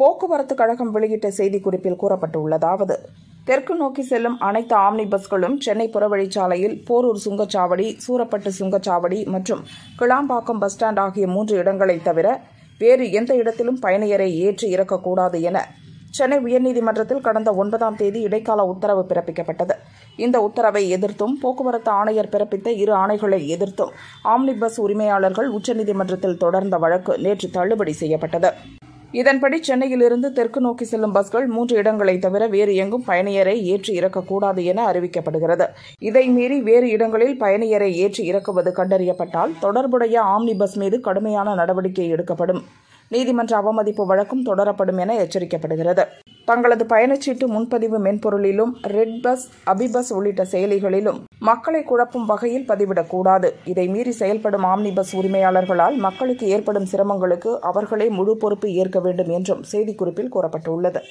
போக்குவரத்து கழகம் வெளியிட்ட செய்திக்குறிப்பில் கூறப்பட்டுள்ளதாவது தெற்கு நோக்கி செல்லும் அனைத்து ஆம்னி பஸ்களும் சென்னை புறவழிச்சாலையில் போரூர் சுங்கச்சாவடி சூரப்பட்டு சுங்கச்சாவடி மற்றும் கிளாம்பாக்கம் பஸ் ஸ்டாண்ட் ஆகிய மூன்று இடங்களை தவிர வேறு எந்த இடத்திலும் பயணியரை ஏற்றி இறக்கக்கூடாது என சென்னை உயர்நீதிமன்றத்தில் கடந்த ஒன்பதாம் தேதி இடைக்கால உத்தரவு பிறப்பிக்கப்பட்டது இந்த உத்தரவை எதிர்த்தும் போக்குவரத்து ஆணையர் பிறப்பித்த இரு ஆணைகளை எதிர்த்தும் ஆம்னி பஸ் உரிமையாளர்கள் உச்சநீதிமன்றத்தில் தொடர்ந்த வழக்கு நேற்று தள்ளுபடி செய்யப்பட்டது இதன்படி சென்னையிலிருந்து தெற்கு நோக்கி செல்லும் பஸ்கள் மூன்று இடங்களை தவிர வேறு எங்கும் பயணியரை ஏற்றி இறக்கக்கூடாது என அறிவிக்கப்படுகிறது இதை மீறி வேறு இடங்களில் பயணியரை ஏற்றி இறக்குவது கண்டறியப்பட்டால் தொடர்புடைய ஆம்னி பஸ் மீது கடுமையான நடவடிக்கை எடுக்கப்படும் நீதிமன்ற அவமதிப்பு வழக்கும் தொடரப்படும் என எச்சரிக்கப்படுகிறது தங்களது பயணச்சீட்டு முன்பதிவு மென்பொருளிலும் ரெட் பஸ் அபிபஸ் உள்ளிட்ட செயலிகளிலும் மக்களை குழப்பும் வகையில் பதிவிடக்கூடாது இதை மீறி செயல்படும் ஆம்னி பஸ் உரிமையாளர்களால் மக்களுக்கு ஏற்படும் சிரமங்களுக்கு அவர்களே முழு பொறுப்பு ஏற்க வேண்டும் என்றும் செய்திக்குறிப்பில் கூறப்பட்டுள்ளது